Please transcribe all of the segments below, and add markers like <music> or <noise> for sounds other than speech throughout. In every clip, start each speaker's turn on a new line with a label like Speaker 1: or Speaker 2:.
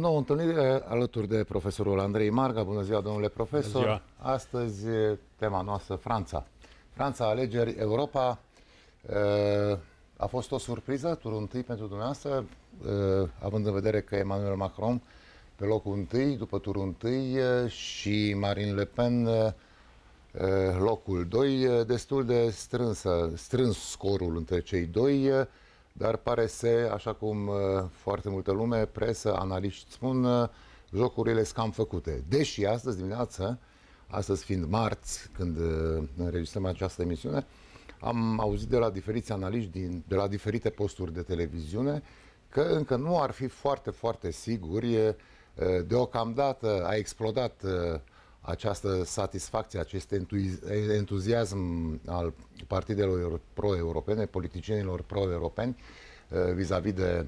Speaker 1: nouă întâlnire alături de profesorul Andrei Marga. Bună ziua, domnule profesor. Bună ziua. Astăzi tema noastră Franța. Franța, alegeri, Europa. A fost o surpriză, turul întâi pentru dumneavoastră, având în vedere că Emmanuel Macron pe locul întâi, după turul întâi și Marine Le Pen locul 2, destul de strânsă, strâns scorul între cei doi dar pare să, așa cum uh, foarte multă lume, presă, analiști spun, uh, jocurile sunt cam făcute. Deși astăzi dimineață, astăzi fiind marți, când uh, înregistrăm această emisiune, am auzit de la diferiți analiști din, de la diferite posturi de televiziune că încă nu ar fi foarte, foarte siguri. Deocamdată a explodat această satisfacție, acest entuziasm al partidelor pro-europene, politicienilor pro-europeni eh, vis-a-vis de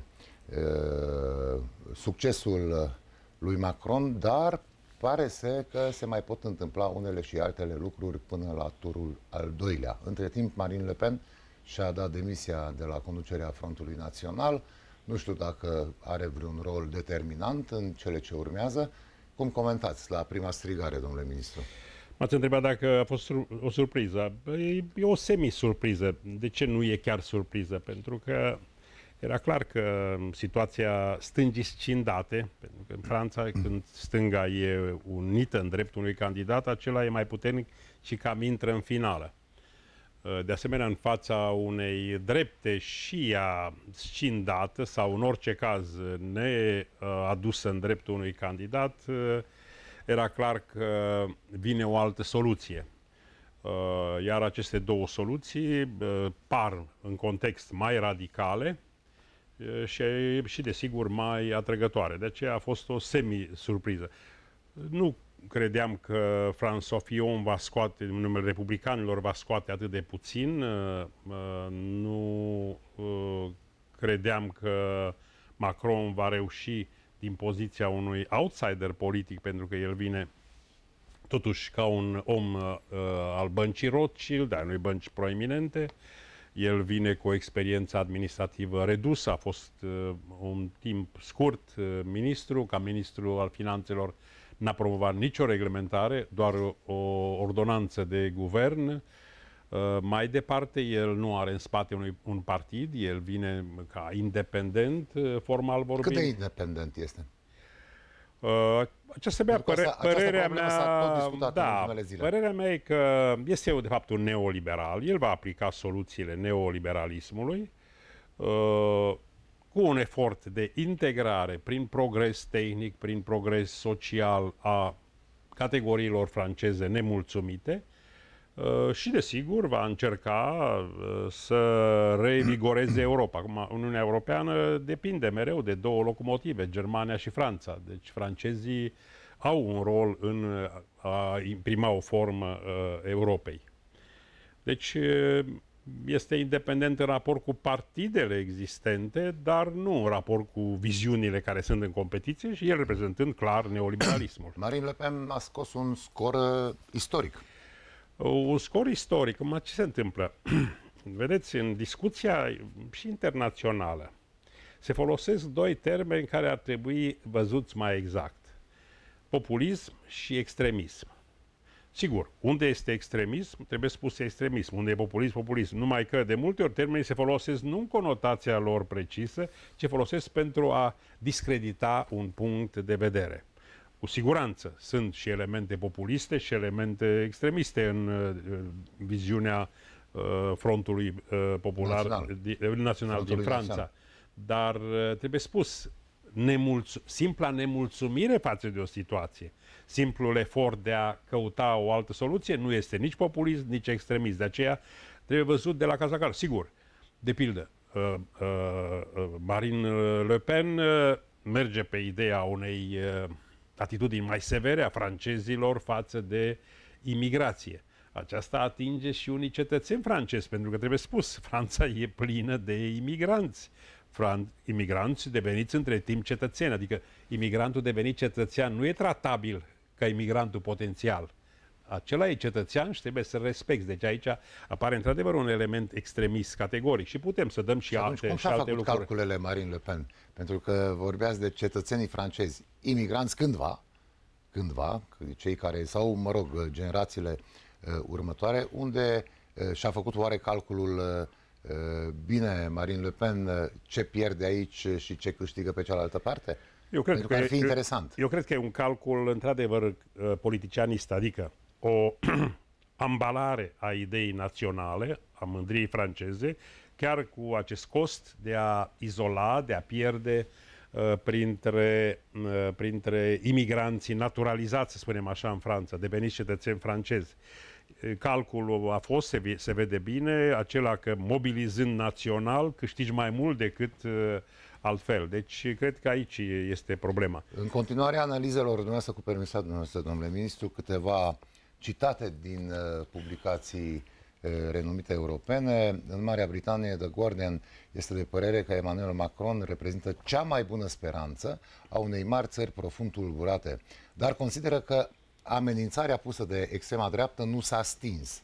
Speaker 1: eh, succesul lui Macron, dar pare să că se mai pot întâmpla unele și altele lucruri până la turul al doilea. Între timp, Marine Le Pen și-a dat demisia de la conducerea Frontului Național. Nu știu dacă are vreun rol determinant în cele ce urmează. Cum comentați la prima strigare, domnule ministru?
Speaker 2: M-ați întrebat dacă a fost o surpriză. E, e o semi-surpriză. De ce nu e chiar surpriză? Pentru că era clar că situația stângii scindate, pentru că în Franța, când stânga e unită în dreptul unui candidat, acela e mai puternic și cam intră în finală. Eh, de asemenea în fața unei drepte și a scindată sau în orice caz neadusă eh, în dreptul unui candidat, eh, era clar că vine o altă soluție. Iar aceste două soluții par în context mai radicale și, și desigur mai atrăgătoare. De aceea a fost o semi-surpriză. Nu credeam că François Fillon va scoate, numele republicanilor va scoate atât de puțin. Uh, uh, nu uh, credeam că Macron va reuși din poziția unui outsider politic, pentru că el vine totuși ca un om al băncii Rothschild, al unei bănci proeminente. El vine cu o experiență administrativă redusă, a fost uh, un timp scurt uh, ministru, ca ministru al finanțelor uh, n-a promovat nicio reglementare, doar o ordonanță de guvern. Uh, mai departe, el nu are în spate un, un partid, el vine ca independent, uh, formal vorbind. Cât de independent este? Ce se bea, păre- asta, părerea mea, da, părerea mea e că este de fapt un neoliberal, el va aplica soluțiile neoliberalismului, uh, cu un efort de integrare prin progres tehnic, prin progres social a categoriilor franceze nemulțumite uh, și, desigur, va încerca uh, să revigoreze <clears throat> Europa. Acum, Uniunea Europeană depinde mereu de două locomotive, Germania și Franța. Deci, francezii au un rol în a imprima o formă uh, Europei. Deci, este independent în raport cu partidele existente, dar nu în raport cu viziunile care sunt în competiție și el reprezentând clar neoliberalismul. <clears throat> Marine Le Pen a scos un scor uh, istoric. Uh, un scor istoric. Ma ce se întâmplă? <clears throat> Vedeți, în discuția și internațională se folosesc doi termeni care ar trebui văzuți mai exact. Populism și extremism. Sigur, unde este extremism, trebuie spus extremism. Unde e populism, populism. Numai că de multe ori termenii se folosesc nu în conotația lor precisă, ci folosesc pentru a discredita un punct de vedere. Cu siguranță sunt și elemente populiste și elemente extremiste în uh, uh viziunea uh, frontului uh, popular național, di, eh, național frontului din Franța. Național. Dar uh, trebuie spus, nemulț- simpla nemulțumire față de o situație simplul efort de a căuta o altă soluție, nu este nici populist, nici extremist. De aceea trebuie văzut de la casa la Sigur, de pildă, uh, uh, uh, Marine Le Pen uh, merge pe ideea unei uh, atitudini mai severe a francezilor față de imigrație. Aceasta atinge și unii cetățeni francezi, pentru că trebuie spus, <laughs> Franța e plină de imigranți. Fran- imigranți deveniți între timp cetățeni, adică imigrantul devenit cetățean nu e tratabil ca imigrantul potențial. Acela e cetățean și trebuie să respecti. Deci aici apare într-adevăr un element extremist categoric și putem să dăm și, și alte, cum și alte făcut lucruri.
Speaker 1: calculele Marine Le Pen? Pentru că vorbeați de cetățenii francezi, imigranți cândva, cândva, cei care, sau mă rog, generațiile uh, următoare, unde uh, și-a făcut oare calculul uh, uh bine Marine Le Pen uh, ce pierde aici și ce câștigă pe cealaltă parte? Eu cred că, că ar fi eu, interesant.
Speaker 2: Eu, eu cred că e un calcul, într-adevăr, uh, politicianist, adică o <clears throat> ambalare a ideii naționale, a mândriei franceze, chiar cu acest cost de a izola, de a pierde uh, printre, uh, printre imigranții naturalizați, să spunem așa, în Franța, deveniți cetățeni francezi. Uh, calculul a fost, se, se vede bine, acela că mobilizând național câștigi mai mult decât uh, altfel. Deci cred că aici este problema. În
Speaker 1: continuare analizelor dumneavoastră, cu permisa dumneavoastră, domnule ministru, câteva citate din uh, publicații uh, renumite europene. În Marea Britanie, The Guardian este de părere că Emmanuel Macron reprezintă cea mai bună speranță a unei mari țări profund tulburate, dar consideră că amenințarea pusă de extrema dreaptă nu s-a stins.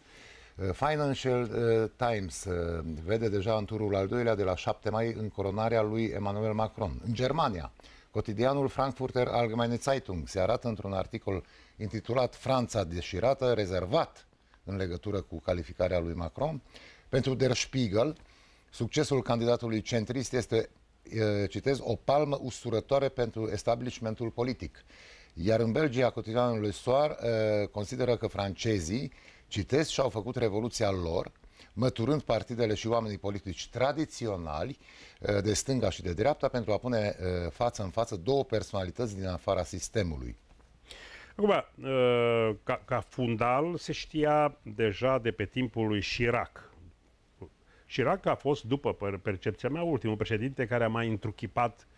Speaker 1: Uh, Financial uh, Times uh, vede deja în turul al doilea de la 7 mai în coronarea lui Emmanuel Macron. În Germania, cotidianul Frankfurter Allgemeine Zeitung se arată într-un articol intitulat Franța deșirată, rezervat în legătură cu calificarea lui Macron. Pentru Der Spiegel, succesul candidatului centrist este, citez, o palmă usurătoare pentru establishmentul politic. Iar în Belgia, cotidianul lui Soar uh, consideră că francezii, citesc, și-au făcut revoluția lor, măturând partidele și oamenii politici tradiționali uh, de stânga și de dreapta pentru a pune uh, față în față două personalități din afara sistemului.
Speaker 2: Acum, ca, ca fundal se știa deja de pe timpul lui Chirac. Chirac a fost, după percepția mea, ultimul președinte care a mai întruchipat uh,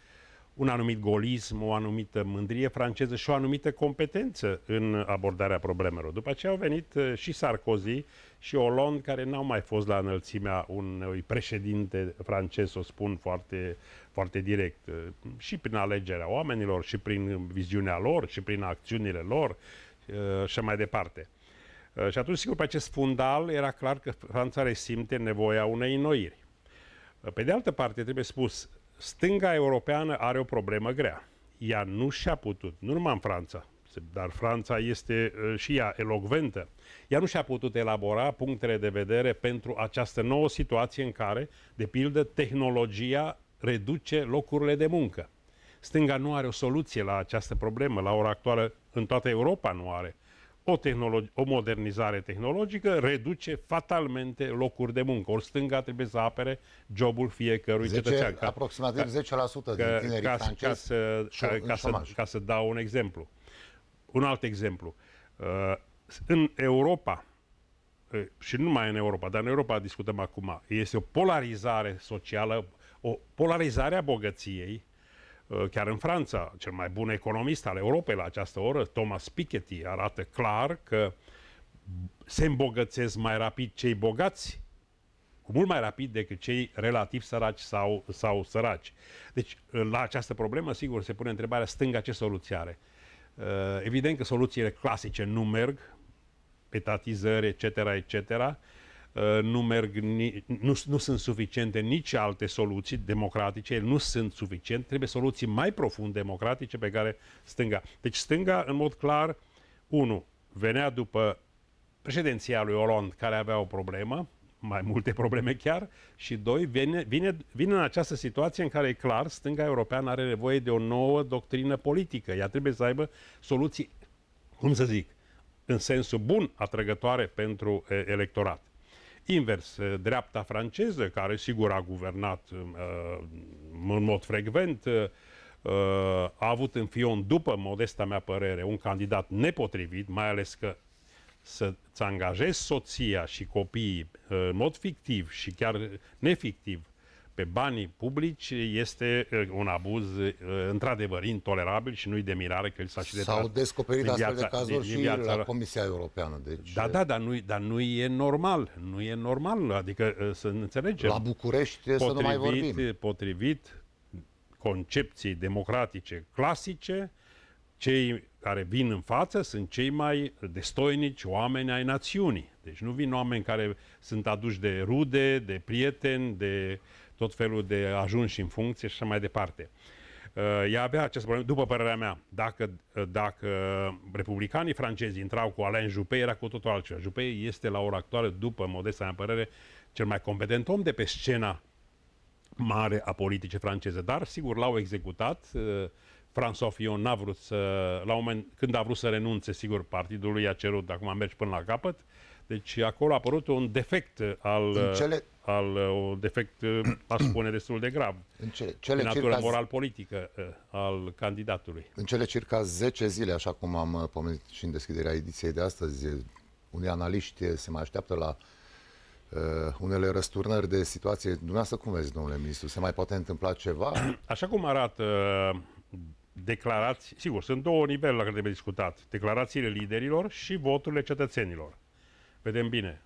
Speaker 2: un anumit golism, o anumită mândrie franceză și o anumită competență în abordarea problemelor. După aceea au venit uh, și Sarkozy și Hollande, care n-au mai fost la înălțimea unui președinte francez, o spun foarte, foarte direct, uh, și prin alegerea oamenilor, și prin viziunea lor, și prin acțiunile lor, uh, și mai departe. Și atunci, sigur, pe acest fundal era clar că Franța resimte nevoia unei înnoiri. Pe de altă parte, trebuie spus, stânga europeană are o problemă grea. Ea nu și-a putut, nu numai în Franța, dar Franța este uh, și ea elogventă, Ea nu și-a putut elabora punctele de vedere pentru această nouă situație în care, de pildă, tehnologia reduce locurile de muncă. Stânga nu are o soluție la această problemă. La ora actuală, în toată Europa nu are o, o modernizare tehnologică reduce fatalmente locuri de muncă. Ori stânga trebuie să apere jobul fiecărui 10, cetățean. Ca, aproximativ ca, din ca, tinerii ca, francezi ca să, ca, ca, să, ca să dau un exemplu. Un alt exemplu. Uh, în Europa, uh, și nu numai în Europa, dar în Europa discutăm acum, este o polarizare socială, o polarizare a bogăției, Uh, chiar în Franța, cel mai bun economist al Europei la această oră, Thomas Piketty, arată clar că se îmbogățesc mai rapid cei bogați, cu mult mai rapid decât cei relativ săraci sau, sau săraci. Deci, uh, la această problemă, sigur, se pune întrebarea stânga ce soluție are. Uh, evident că soluțiile clasice nu merg, etatizări, etc., etc., Uh, nu, merg ni, nu, nu sunt suficiente nici alte soluții democratice, nu sunt suficiente. trebuie soluții mai profund democratice pe care stânga. Deci stânga, în mod clar, unu, venea după președinția lui Hollande, care avea o problemă, mai multe probleme chiar, și doi, vine, vine, vine în această situație în care e clar, stânga europeană are nevoie de o nouă doctrină politică. Ea trebuie să aibă soluții, cum să zic, în sensul bun atrăgătoare pentru electorat. Invers, eh, dreapta franceză, care sigur a guvernat eh, în mod frecvent, eh, a avut în Fion, după modesta mea părere, un candidat nepotrivit, mai ales că să-ți angajezi soția și copiii în mod fictiv și chiar nefictiv pe banii publici este uh, un abuz uh, într-adevăr intolerabil și nu-i de mirare că el s-a și de S-au descoperit viața, de cazuri din, din viața... și la Comisia Europeană. Deci... Da, uh, da, dar nu, dar nu e normal. Nu e normal, adică să înțelegem. La București potrivit, să nu mai vorbim. Potrivit concepției democratice clasice, cei care vin în față sunt cei mai destoinici oameni ai națiunii. Deci nu vin oameni care sunt aduși de rude, de prieteni, de uh, tot felul de ajunși în funcție și așa mai departe. Uh, ea avea acest problem, după părerea mea, dacă, uh, dacă republicanii francezi intrau cu Alain Juppé, era cu totul altceva. Juppé este la ora actuală, după modesta mea părere, cel mai competent om de pe scena mare a politicii franceze, dar sigur l-au executat. Uh, François Fillon n-a vrut să, la un moment, când a vrut să renunțe, sigur, partidul lui a cerut, acum mergi până la capăt, uh, deci acolo a apărut un defect al, cele... al uh, un defect, uh, <clears throat> aș spune, destul de grav. În ce, cele de natură circa... moral-politică uh, al candidatului. În cele
Speaker 1: circa 10 zile, așa cum am pomenit și în deschiderea ediției de astăzi, unii analiști se mai așteaptă la uh, unele răsturnări de situație. Dumneavoastră cum vezi, domnule ministru? Se mai poate întâmpla ceva? <clears throat>
Speaker 2: Așa cum arată declarații, sigur, sunt două niveluri la care trebuie discutat. Declarațiile liderilor și voturile cetățenilor vedem bine.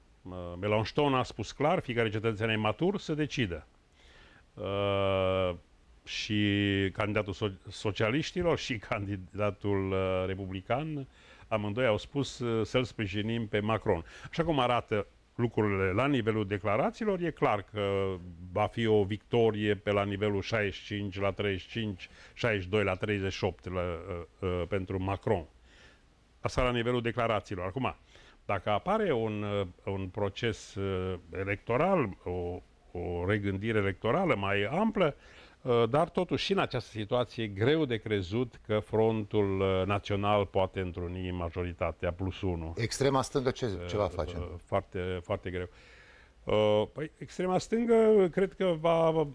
Speaker 2: Melanchthon a spus clar, fiecare cetățean e matur să decidă. Uh, și candidatul so- socialiștilor și <laughs> candidatul uh, republican, amândoi au spus uh, să-l sprijinim pe Macron. Așa cum arată lucrurile la nivelul declarațiilor, e clar că va fi o victorie pe la nivelul 65 la 35, 62 la 38 la, uh, uh, pentru Macron. Asta la nivelul declarațiilor. Acum, dacă apare un, uh, un proces uh, electoral, o, o regândire electorală mai amplă, uh, dar totuși și în această situație e greu de crezut că frontul național poate întruni majoritatea plus 1. Extrema stângă ce, ce va face? Foarte, foarte greu. Păi, extrema stângă cred că va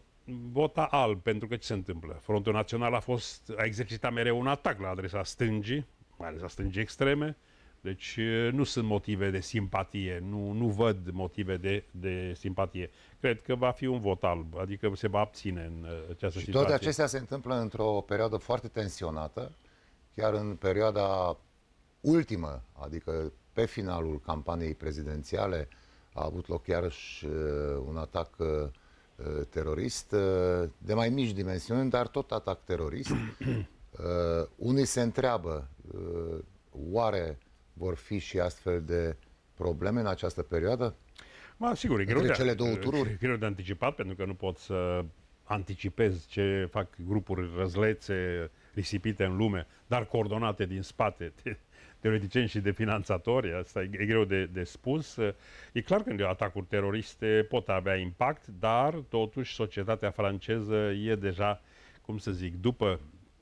Speaker 2: vota alb, pentru că ce se întâmplă? Frontul Național a fost a exercitat mereu un atac la adresa stângii, mai ales a stângii extreme, uh, deci nu sunt motive de simpatie, nu, nu văd motive de, de simpatie. Cred că va fi un vot alb, adică se va abține în uh, această și situație. toate acestea se
Speaker 1: întâmplă într-o
Speaker 2: perioadă foarte tensionată,
Speaker 1: chiar în perioada ultimă, adică pe finalul campaniei prezidențiale, a avut loc chiar și uh, un atac uh, terorist de mai mici dimensiuni, dar tot atac terorist. <clears throat> Unii se întreabă oare vor fi și astfel de probleme în această perioadă? Ma, sigur, e greu de, cele două tururi?
Speaker 2: greu de anticipat, pentru că nu pot să anticipez ce fac grupuri răzlețe, risipite în lume, dar coordonate din spate, de <laughs> teoreticieni și de finanțatori, asta e, e greu de, de spus. E clar că atacuri teroriste pot avea impact, dar totuși societatea franceză e deja, cum să zic, după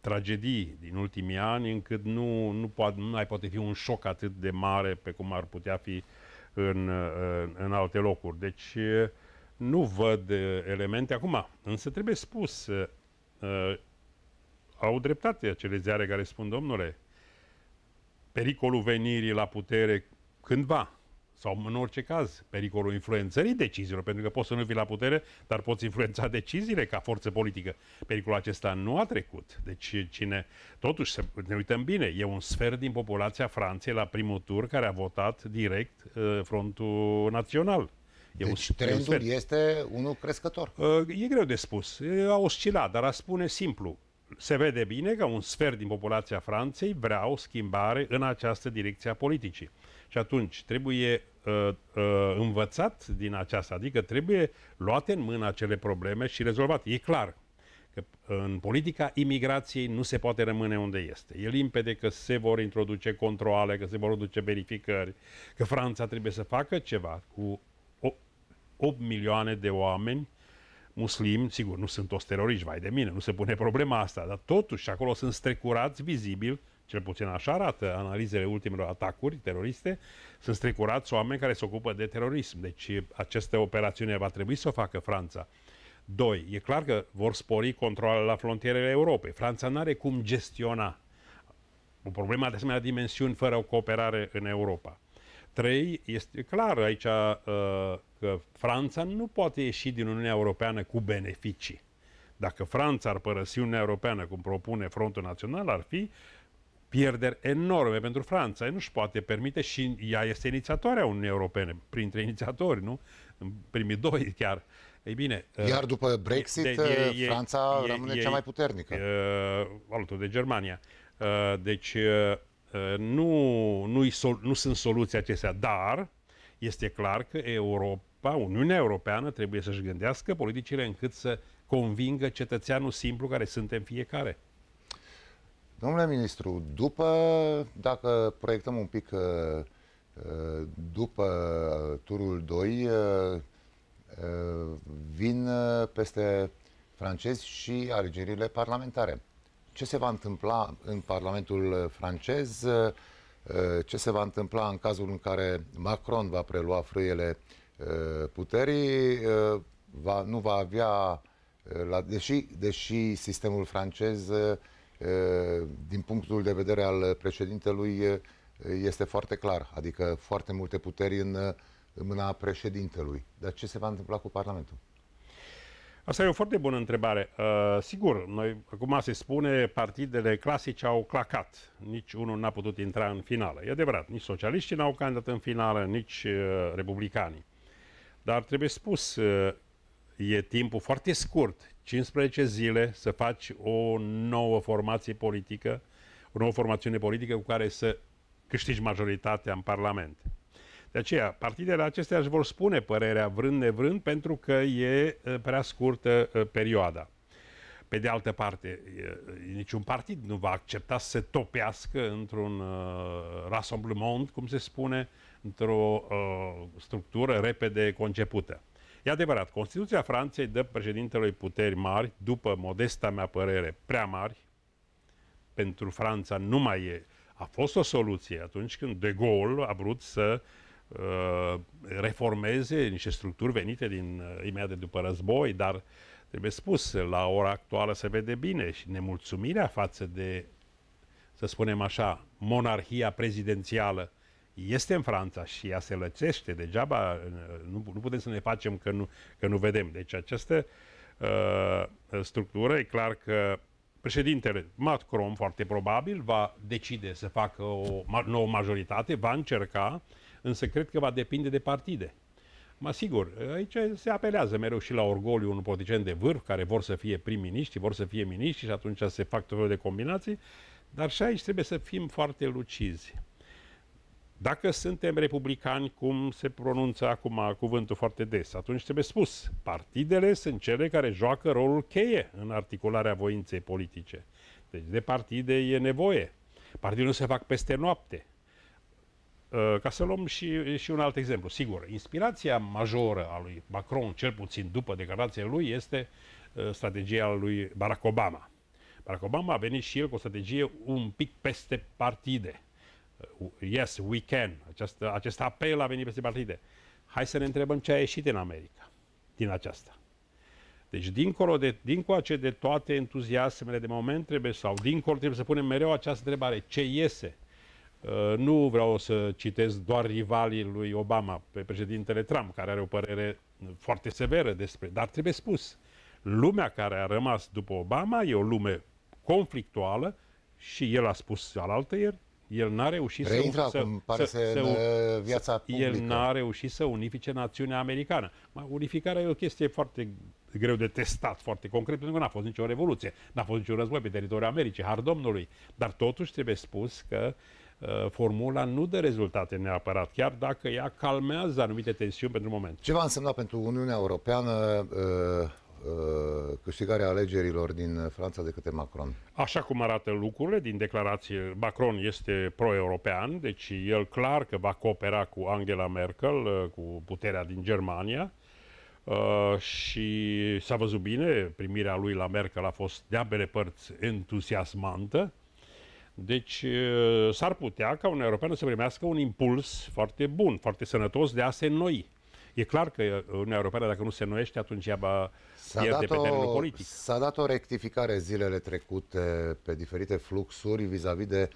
Speaker 2: tragedii din ultimii ani, încât nu, nu, poate, nu mai poate fi un șoc atât de mare pe cum ar putea fi în, în, în alte locuri. Deci nu văd uh, elemente acum, însă trebuie spus, uh, uh, au dreptate acele ziare care spun, domnule, pericolul venirii la putere cândva, sau în orice caz pericolul influențării deciziilor, pentru că poți să nu vii la putere, dar poți influența deciziile ca forță politică. Pericolul acesta nu a trecut. Deci cine, totuși, să ne uităm bine, e un sfert din populația Franței la primul tur care a votat direct uh, Frontul Național. E deci un, trendul un
Speaker 1: este unul crescător.
Speaker 2: Uh, e greu de spus. A oscilat, dar a spune simplu se vede bine că un sfert din populația Franței vrea o schimbare în această direcție a politicii. Și atunci trebuie uh, uh, învățat din aceasta, adică trebuie luate în mână acele probleme și rezolvat. E clar că uh, în politica imigrației nu se poate rămâne unde este. E limpede că se vor introduce controle, că se vor duce verificări, că Franța trebuie să facă ceva cu 8 milioane de oameni muslim, sigur, nu sunt toți teroriști, vai de mine, nu se pune problema asta, dar totuși acolo sunt strecurați vizibil cel puțin așa arată analizele ultimelor atacuri teroriste. Sunt strecurați oameni care se ocupă de terorism. Deci aceste operațiuni va trebui să o facă Franța. Doi, e clar că vor spori controlul la frontierele Europei. Franța nu are cum gestiona o problemă de asemenea dimensiuni fără o cooperare în Europa. Trei, este clar aici uh, că Franța nu poate ieși din Uniunea Europeană cu beneficii. Dacă Franța ar părăsi Uniunea Europeană, cum propune Frontul Național, ar fi pierderi enorme pentru Franța. Ei nu își poate permite și ea este inițiatoarea Uniunii Europene, printre inițiatori, nu? Primii doi chiar. Ei bine, uh, Iar după Brexit, de, de, e, uh, Franța e, rămâne e, cea mai puternică. E, uh, alături de Germania. Deci nu, nu, sol, nu sunt soluții acestea, dar este clar că Europa, Uniunea Europeană trebuie să-și gândească politicile încât să convingă cetățeanul simplu care suntem fiecare.
Speaker 1: Domnule ministru, după, dacă proiectăm un pic uh, uh, după turul 2, uh, vin peste francezi și alegerile parlamentare. Ce se va întâmpla în Parlamentul francez? Ce se va întâmpla în cazul în care Macron va prelua frâiele puterii? Va, nu va avea, la, deși, deși sistemul francez Eh, din punctul de vedere al președintelui, eh, este foarte clar, adică foarte multe puteri în, eh,
Speaker 2: în mâna președintelui. Dar ce se va întâmpla cu Parlamentul? Asta e o foarte bună întrebare. Uh, sigur, noi, cum se spune, partidele clasice au clacat. Nici unul n-a putut intra în finală. E adevărat, nici socialiștii n-au candidat în finală, nici uh, republicanii. Dar trebuie spus uh, e timpul foarte scurt, 15 zile, să faci o nouă formație politică, o nouă formațiune politică cu care să câștigi majoritatea în Parlament. De aceea, partidele acestea își vor spune părerea vrând nevrând pentru că e prea scurtă perioada. Pe de altă parte, niciun partid nu va accepta să se topească într-un uh, rassemblement, cum se spune, într-o uh, structură repede concepută. E adevărat, Constituția Franței dă președintelui puteri mari, după modesta mea părere, prea mari. Pentru Franța nu mai e. A fost o soluție atunci când De Gaulle a vrut să uh, reformeze niște structuri venite din uh, imediat de după război, dar trebuie spus, la ora actuală se vede bine și nemulțumirea față de, să spunem așa, monarhia prezidențială este în Franța și ea se lățește degeaba, nu, nu putem să ne facem că nu, că nu vedem. Deci această uh, structură e clar că președintele Macron foarte probabil va decide să facă o nouă majoritate, va încerca, însă cred că va depinde de partide. Mă sigur, aici se apelează mereu și la orgoliu un politician de vârf care vor să fie prim-miniștri, vor să fie miniștri și atunci se fac tot felul de combinații, dar și aici trebuie să fim foarte lucizi. Dacă suntem republicani, cum se pronunță acum cuvântul foarte des, atunci trebuie spus, partidele sunt cele care joacă rolul cheie în articularea voinței politice. Deci de partide e nevoie. Partidele nu se fac peste noapte. Uh, ca să luăm și, și un alt exemplu, sigur, inspirația majoră a lui Macron, cel puțin după declarația lui, este uh, strategia lui Barack Obama. Barack Obama a venit și el cu o strategie un pic peste partide – Uh, yes, we can, acest, acest apel a venit peste partide. Hai să ne întrebăm ce a ieșit în America din aceasta. Deci, dincolo de, dincoace de toate entuziasmele de moment, trebuie, sau dincolo, trebuie să punem mereu această întrebare. Ce iese? Uh, nu vreau să citesc doar rivalii lui Obama, pe președintele Trump, care are o părere foarte severă despre, dar trebuie spus. Lumea care a rămas după Obama e o lume conflictuală și el a spus alaltă ieri, el n-a reușit să, acum, pare să, să, să uh, viața publică. El n-a reușit să unifice națiunea americană. Unificarea e o chestie foarte greu de testat, foarte concret, pentru că n-a fost nicio revoluție, n-a fost niciun război pe teritoriul Americii, har domnului. Dar totuși trebuie spus că uh, formula nu dă rezultate neapărat, chiar dacă ea calmează anumite tensiuni pentru moment.
Speaker 1: Ce va însemna pentru Uniunea Europeană uh Uh, câștigarea alegerilor din Franța de către Macron.
Speaker 2: Așa cum arată lucrurile din declarație, Macron este pro-european, deci el clar că va coopera cu Angela Merkel, uh, cu puterea din Germania uh, și s-a văzut bine, primirea lui la Merkel a fost de ambele părți entuziasmantă, deci s-ar putea ca un european să primească un impuls foarte bun, foarte sănătos de a se înnoi. E clar că Uniunea Europeană, dacă nu se noiește, atunci va pierde pe terenul politic.
Speaker 1: S-a dat o rectificare zilele trecute pe diferite fluxuri vis-a-vis -vis de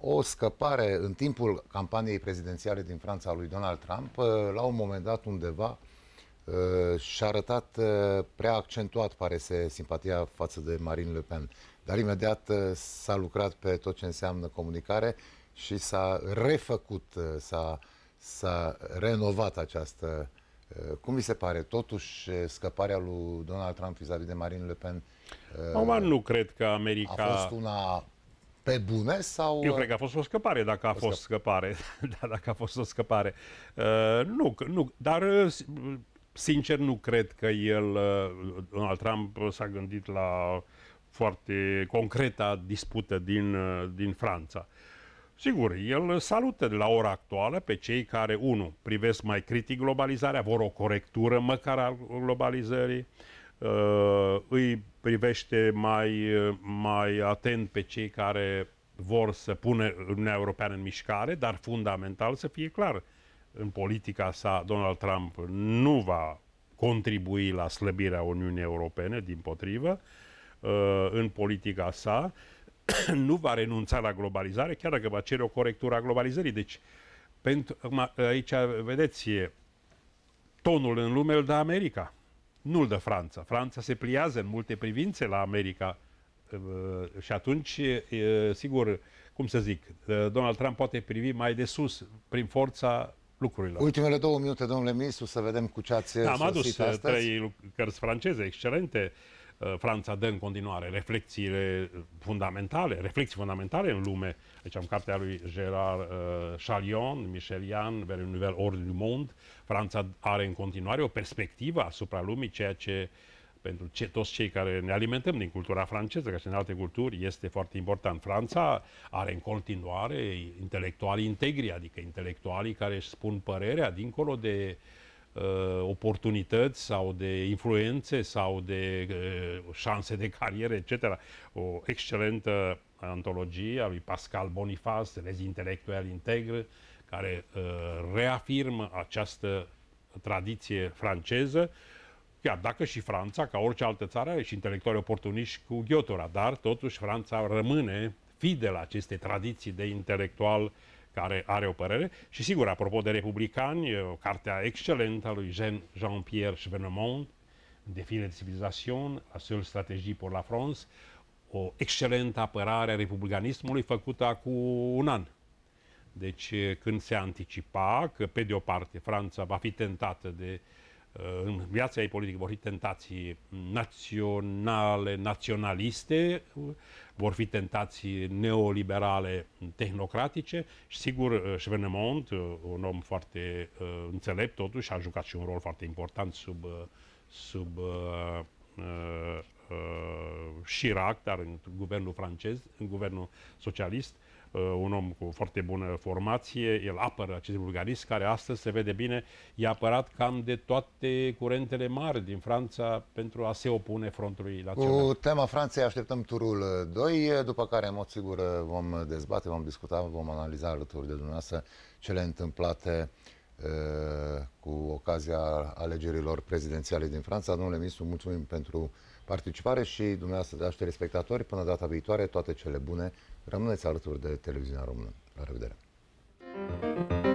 Speaker 1: o scăpare în timpul campaniei prezidențiale din Franța a lui Donald Trump. Uh, la un moment dat undeva uh, și-a arătat uh, prea accentuat, pare să, simpatia față de Marine Le Pen. Dar imediat s-a lucrat pe tot ce înseamnă comunicare și s-a refăcut, s-a uh, s-a renovat această... Uh, cum vi se pare, totuși, uh, scăparea lui Donald Trump vis-a-vis -vis de
Speaker 2: Marine Le Pen... Oman, uh, nu cred că America... A fost una
Speaker 1: pe bune sau... Eu cred că a
Speaker 2: fost o scăpare, dacă a fost scăpare. <laughs> da, dacă a fost o scăpare. Uh, nu, nu, dar sincer nu cred că el, Donald Trump, s-a gândit la foarte concreta dispută din, din Franța. Uh, Sigur, el salută de la ora actuală pe cei care, unu, privesc mai critic globalizarea, vor o corectură măcar a globalizării, uh, îi privește mai, mai atent pe cei care vor să pună Uniunea Europeană în mișcare, dar fundamental să fie clar, în politica sa Donald Trump nu va contribui la slăbirea Uniunii Europene, din potrivă, uh, în politica sa <coughs> nu va renunța la globalizare, chiar dacă va cere o corectură a globalizării. Deci, pentru, aici, vedeți, tonul în lume îl dă America, nu îl dă Franța. Franța se pliază în multe privințe la America uh, și atunci, sigur, cum să zic, uh, Donald Trump poate privi mai de sus, prin forța lucrurilor. Ultimele două minute, domnule ministru, să vedem cu ce ați Am da, adus uh, astăzi. trei cărți franceze, excelente, Uh, Franța dă în continuare reflexiile fundamentale, reflexii fundamentale în lume. Deci am cartea lui Gerard uh, Chalion, Michelian, Vers un nivel hors du monde. Franța are în continuare o perspectivă asupra lumii, ceea ce pentru ce, toți cei care ne alimentăm din cultura franceză, ca și în alte culturi, este foarte important. Franța are în continuare intelectuali integri, adică intelectualii care își spun părerea dincolo de uh, uh, oportunități sau de influențe sau de uh, șanse de carieră, etc. O excelentă antologie a lui Pascal Bonifaz, Les intelectuali Integre, care uh, reafirmă această tradiție franceză, chiar dacă și Franța, ca orice altă țară, are și intelectuali oportuniști cu ghiotura, dar totuși Franța rămâne fidelă acestei tradiții de intelectual uh, care are o părere. Și sigur, apropo de republicani, o carte excelentă a lui Jean-Pierre Chevènement, Defile de civilizațion, la seule stratégie pour la France, o excelentă apărare a republicanismului făcută cu un an. Deci când se anticipa că, pe de o parte, Franța va fi tentată de uh, Uh, în viața ei politică vor fi tentații naționale, naționaliste, uh, vor fi tentații neoliberale, tehnocratice și sigur uh, Chevènement, un om foarte înțelept totuși, a jucat și un rol foarte important sub, sub uh, uh, Chirac, dar în guvernul francez, în guvernul socialist, Uh, un om cu foarte bună formație, el apără acest bulgarist care astăzi se vede bine, e apărat cam de toate curentele mari din Franța pentru a se opune frontului național. Cu
Speaker 1: tema Franței așteptăm turul 2, după care în mod sigur vom dezbate, vom discuta, vom analiza alături de dumneavoastră cele întâmplate uh, cu ocazia alegerilor prezidențiale din Franța. Domnule ministru, mulțumim pentru participare și dumneavoastră, dragi respectatori, până data viitoare, toate cele bune Rămâneți alături de televiziunea română. La revedere! thank you